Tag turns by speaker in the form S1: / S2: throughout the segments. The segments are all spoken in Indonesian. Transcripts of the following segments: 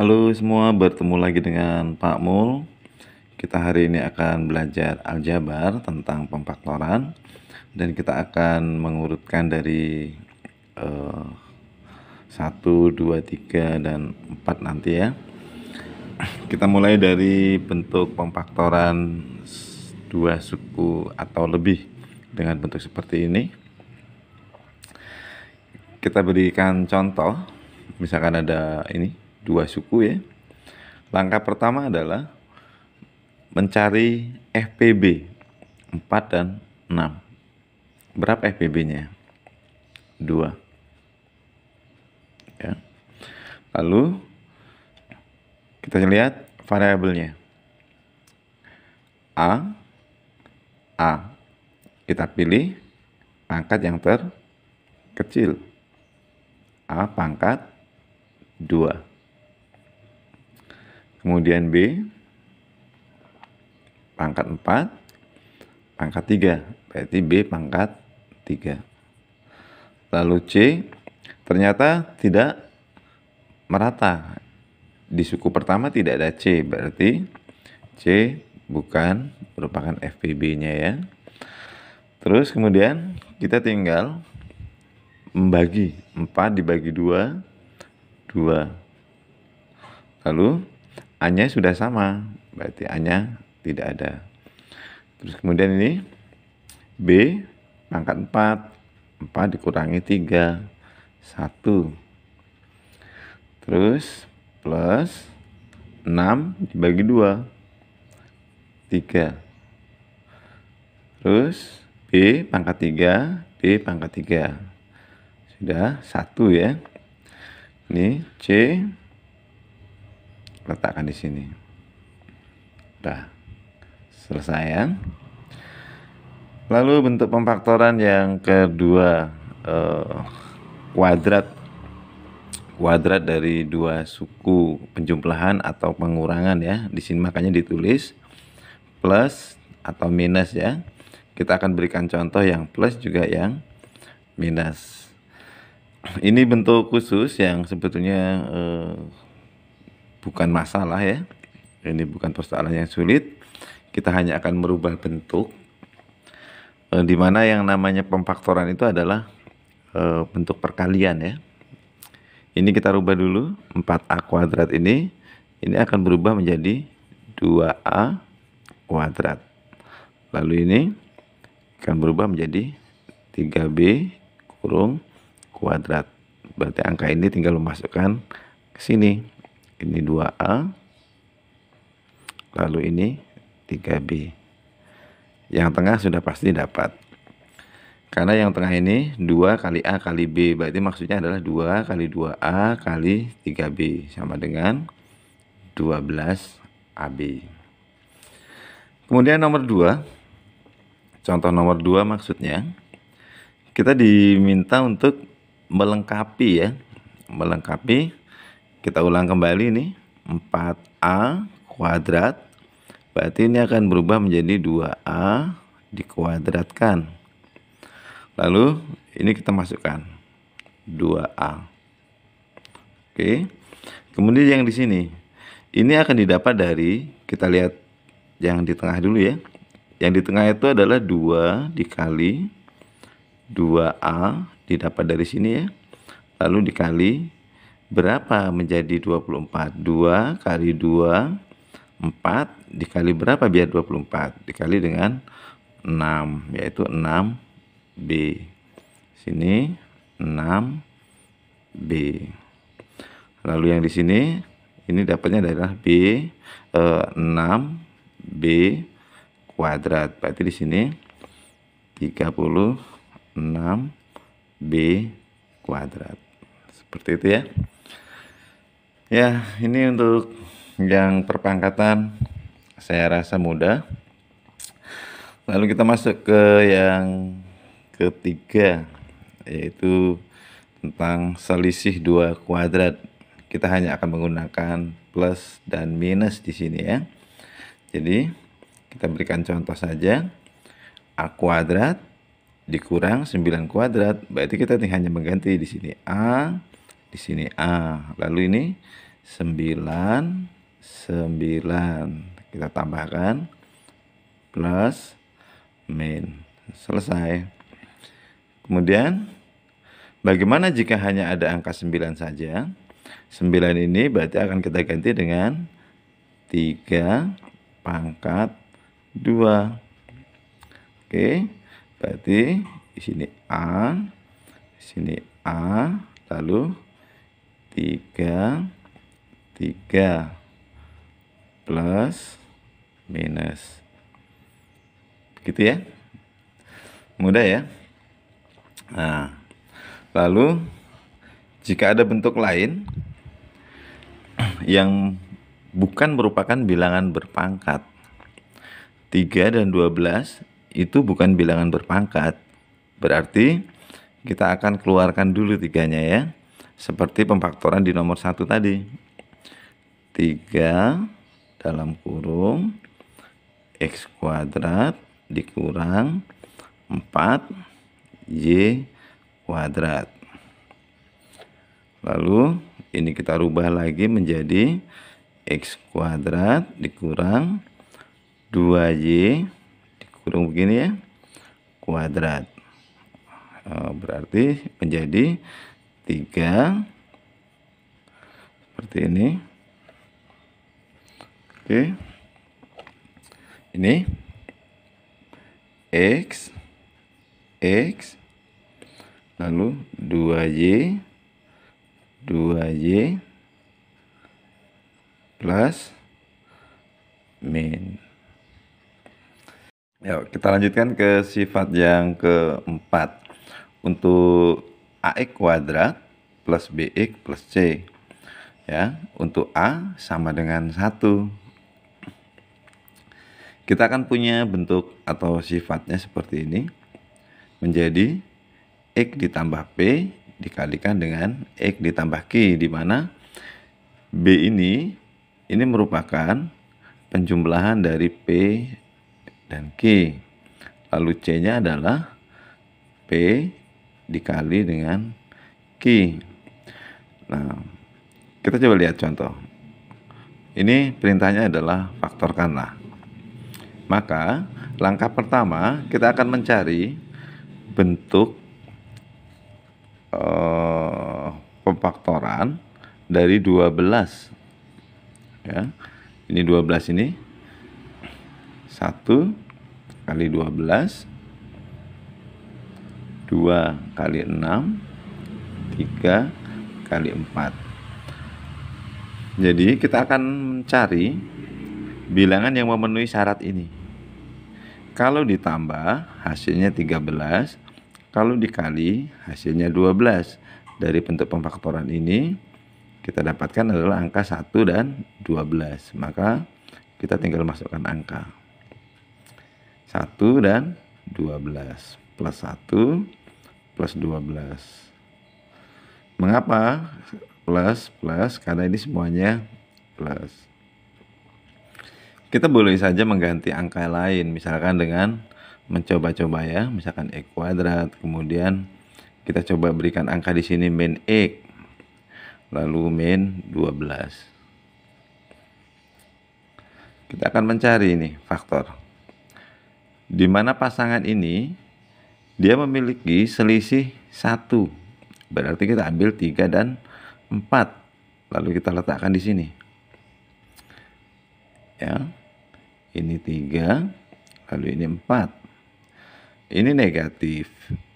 S1: Halo semua, bertemu lagi dengan Pak Mul. Kita hari ini akan belajar aljabar tentang pemfaktoran dan kita akan mengurutkan dari uh, 1, 2, 3 dan 4 nanti ya. Kita mulai dari bentuk pemfaktoran dua suku atau lebih dengan bentuk seperti ini. Kita berikan contoh, misalkan ada ini dua suku ya. Langkah pertama adalah mencari FPB 4 dan 6. Berapa FPB-nya? 2. Ya. Lalu kita lihat variabelnya. A A. Kita pilih pangkat yang terkecil. A pangkat 2. Kemudian B, pangkat 4, pangkat 3. Berarti B pangkat 3. Lalu C, ternyata tidak merata. Di suku pertama tidak ada C, berarti C bukan merupakan FPB-nya ya. Terus kemudian kita tinggal membagi 4 dibagi 2 2 lalu A-nya sudah sama, berarti A-nya tidak ada. Terus kemudian ini B pangkat 4, 4 dikurangi 3, 1. Terus plus 6 dibagi 2, 3. Terus B pangkat 3, B pangkat 3. Sudah 1 ya. Ini C letakkan di sini dah selesai ya lalu bentuk pemfaktoran yang kedua eh, kuadrat kuadrat dari dua suku penjumlahan atau pengurangan ya di sini makanya ditulis plus atau minus ya kita akan berikan contoh yang plus juga yang minus ini bentuk khusus yang sebetulnya eh, bukan masalah ya. Ini bukan persoalan yang sulit. Kita hanya akan merubah bentuk. E, di yang namanya pemfaktoran itu adalah e, bentuk perkalian ya. Ini kita rubah dulu 4A kuadrat ini ini akan berubah menjadi 2A kuadrat. Lalu ini akan berubah menjadi 3B kurung kuadrat. Berarti angka ini tinggal memasukkan ke sini ini 2A lalu ini 3B yang tengah sudah pasti dapat karena yang tengah ini 2 kali A kali B berarti maksudnya adalah 2 kali 2A kali 3B sama dengan 12AB kemudian nomor 2 contoh nomor 2 maksudnya kita diminta untuk melengkapi ya melengkapi kita ulang kembali ini 4A kuadrat. Berarti ini akan berubah menjadi 2A dikuadratkan. Lalu ini kita masukkan 2A. Oke. Kemudian yang di sini. Ini akan didapat dari kita lihat yang di tengah dulu ya. Yang di tengah itu adalah 2 dikali 2A didapat dari sini ya. Lalu dikali berapa menjadi 24? 2 kali 2 4 dikali berapa biar 24? Dikali dengan 6 yaitu 6B. Sini 6B. Lalu yang di sini ini dapatnya adalah B eh, 6B kuadrat. Berarti di sini 36 B kuadrat. Seperti itu ya. Ya, ini untuk yang perpangkatan saya rasa mudah. Lalu kita masuk ke yang ketiga yaitu tentang selisih dua kuadrat. Kita hanya akan menggunakan plus dan minus di sini ya. Jadi kita berikan contoh saja. A kuadrat dikurang 9 kuadrat, berarti kita hanya mengganti di sini A di sini A. Ah, lalu ini 9 9 kita tambahkan plus min. Selesai. Kemudian bagaimana jika hanya ada angka 9 saja? 9 ini berarti akan kita ganti dengan 3 pangkat 2. Oke, berarti di sini A, di sini A, lalu 3 3 plus minus begitu ya mudah ya nah lalu jika ada bentuk lain yang bukan merupakan bilangan berpangkat 3 dan 12 itu bukan bilangan berpangkat berarti kita akan keluarkan dulu tiganya ya seperti pemfaktoran di nomor satu tadi 3 dalam kurung x kuadrat dikurang 4 y kuadrat lalu ini kita rubah lagi menjadi x kuadrat dikurang 2y dikurung begini ya kuadrat oh, berarti menjadi tiga seperti ini oke ini x x lalu 2y 2y plus min ya kita lanjutkan ke sifat yang keempat untuk AX kuadrat plus BX plus C. Ya, untuk A sama dengan 1. Kita akan punya bentuk atau sifatnya seperti ini. Menjadi X ditambah P dikalikan dengan X ditambah Q di mana B ini ini merupakan penjumlahan dari P dan Q. Lalu C-nya adalah P dikali dengan Q. Nah, kita coba lihat contoh. Ini perintahnya adalah faktorkanlah. Maka langkah pertama kita akan mencari bentuk uh, pemfaktoran dari 12 ya. Ini 12 ini 1 kali 12 2 kali 6 3 kali 4 jadi kita akan mencari bilangan yang memenuhi syarat ini kalau ditambah hasilnya 13 kalau dikali hasilnya 12 dari bentuk pemfaktoran ini kita dapatkan adalah angka 1 dan 12 maka kita tinggal masukkan angka 1 dan 12 plus 1 plus 12 mengapa plus plus karena ini semuanya plus kita boleh saja mengganti angka lain misalkan dengan mencoba-coba ya misalkan e kuadrat kemudian kita coba berikan angka di sini min x, lalu min 12 kita akan mencari ini faktor di mana pasangan ini dia memiliki selisih satu, berarti kita ambil tiga dan empat, lalu kita letakkan di sini ya ini tiga, lalu ini empat. ini negatif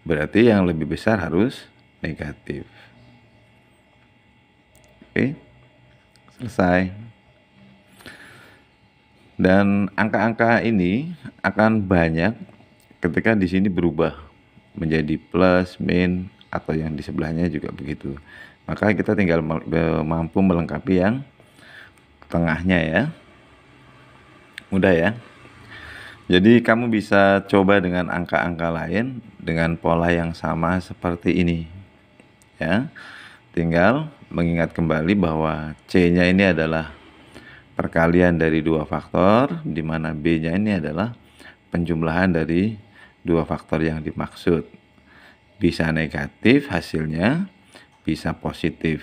S1: berarti yang lebih besar harus negatif oke selesai dan angka-angka ini akan banyak ketika di sini berubah menjadi plus, min, atau yang di sebelahnya juga begitu. Maka kita tinggal mampu melengkapi yang tengahnya ya. Mudah ya. Jadi kamu bisa coba dengan angka-angka lain dengan pola yang sama seperti ini. Ya. Tinggal mengingat kembali bahwa C-nya ini adalah perkalian dari dua faktor di mana B-nya ini adalah penjumlahan dari dua faktor yang dimaksud. Bisa negatif hasilnya, bisa positif.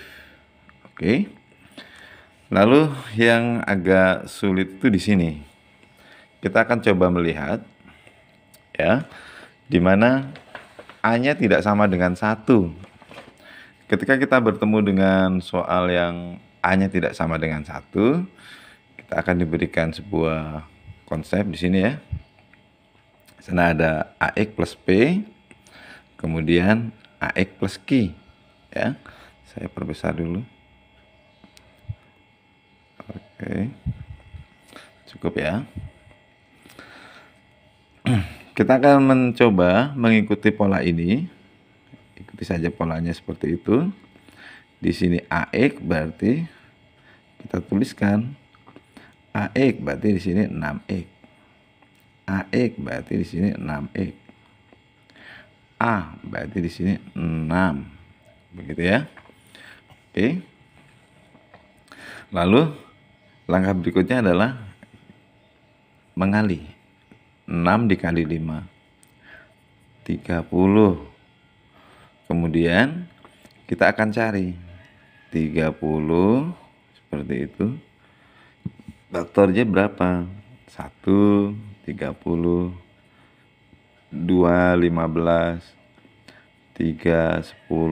S1: Oke. Lalu yang agak sulit itu di sini. Kita akan coba melihat ya, di mana A-nya tidak sama dengan satu. Ketika kita bertemu dengan soal yang A-nya tidak sama dengan satu, kita akan diberikan sebuah konsep di sini ya sana ada AX plus P, kemudian AX plus Q. Ya, saya perbesar dulu. Oke, cukup ya. Kita akan mencoba mengikuti pola ini. Ikuti saja polanya seperti itu. Di sini AX berarti kita tuliskan AX berarti di sini 6X. AX berarti di sini 6X. A berarti di sini 6. Begitu ya. Oke. Lalu langkah berikutnya adalah mengali 6 dikali 5 30 kemudian kita akan cari 30 seperti itu faktornya berapa 1 30 2 15 3 10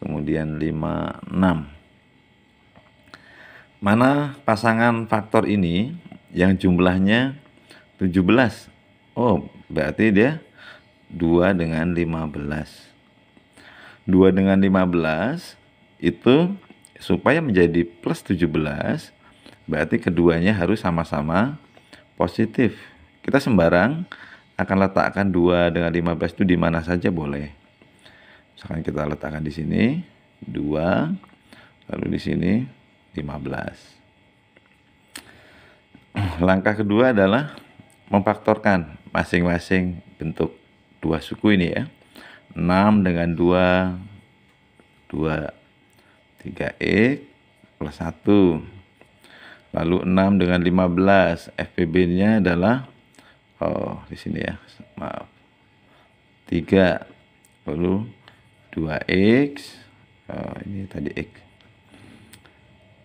S1: kemudian 5 6 mana pasangan faktor ini yang jumlahnya 17 oh berarti dia 2 dengan 15 2 dengan 15 itu supaya menjadi plus 17 berarti keduanya harus sama-sama positif. Kita sembarang akan letakkan 2 dengan 15 itu di mana saja boleh. Misalkan kita letakkan di sini 2 lalu di sini 15. Langkah kedua adalah memfaktorkan masing-masing bentuk dua suku ini ya. 6 dengan 2 2 3x plus 1 Lalu 6 dengan 15 FPB-nya adalah oh di sini ya, maaf. 3 lalu 2x oh, ini tadi x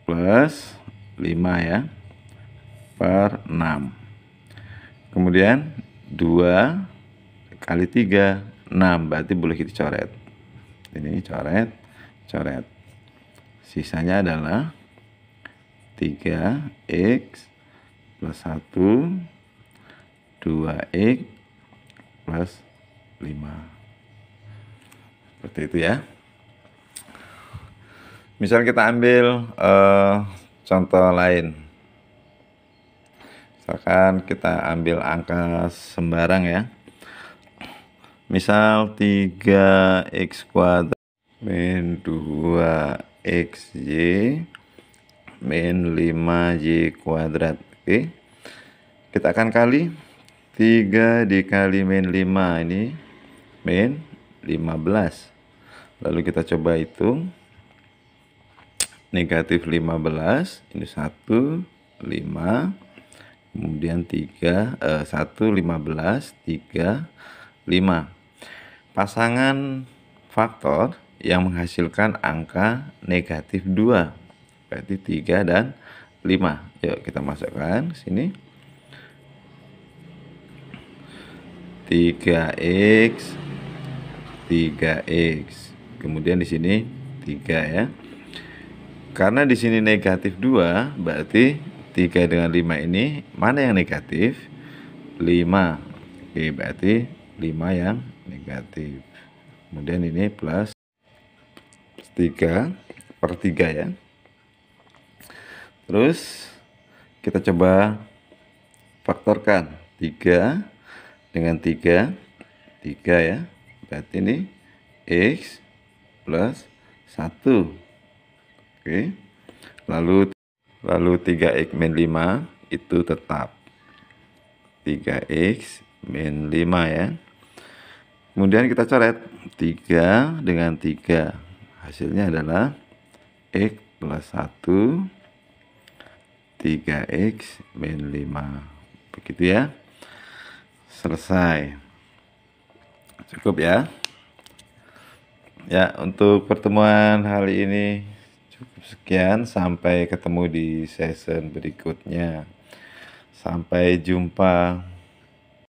S1: plus 5 ya per 6. Kemudian 2 kali 3 6 berarti boleh kita coret. Ini coret, coret. Sisanya adalah 3x plus 1 2x plus 5 seperti itu ya misalnya kita ambil uh, contoh lain misalkan kita ambil angka sembarang ya misal 3x kuadrat min 2xy min 5y kuadrat. Oke. Okay. Kita akan kali 3 dikali min 5 ini min 15. Lalu kita coba hitung. Negatif 15, ini 1, 5, kemudian 3, eh, 1, 15, 3, 5. Pasangan faktor yang menghasilkan angka negatif 2 berarti 3 dan 5 yuk kita masukkan sini 3x 3x kemudian di sini 3 ya karena di sini negatif 2 berarti 3 dengan 5 ini mana yang negatif 5 oke berarti 5 yang negatif kemudian ini plus 3 per 3 ya Terus kita coba faktorkan 3 dengan 3 3 ya berarti ini X plus 1 oke lalu lalu 3X min 5 itu tetap 3X min 5 ya kemudian kita coret 3 dengan 3 hasilnya adalah X plus 1 3x min 5 begitu ya selesai cukup ya ya untuk pertemuan hari ini cukup sekian sampai ketemu di season berikutnya sampai jumpa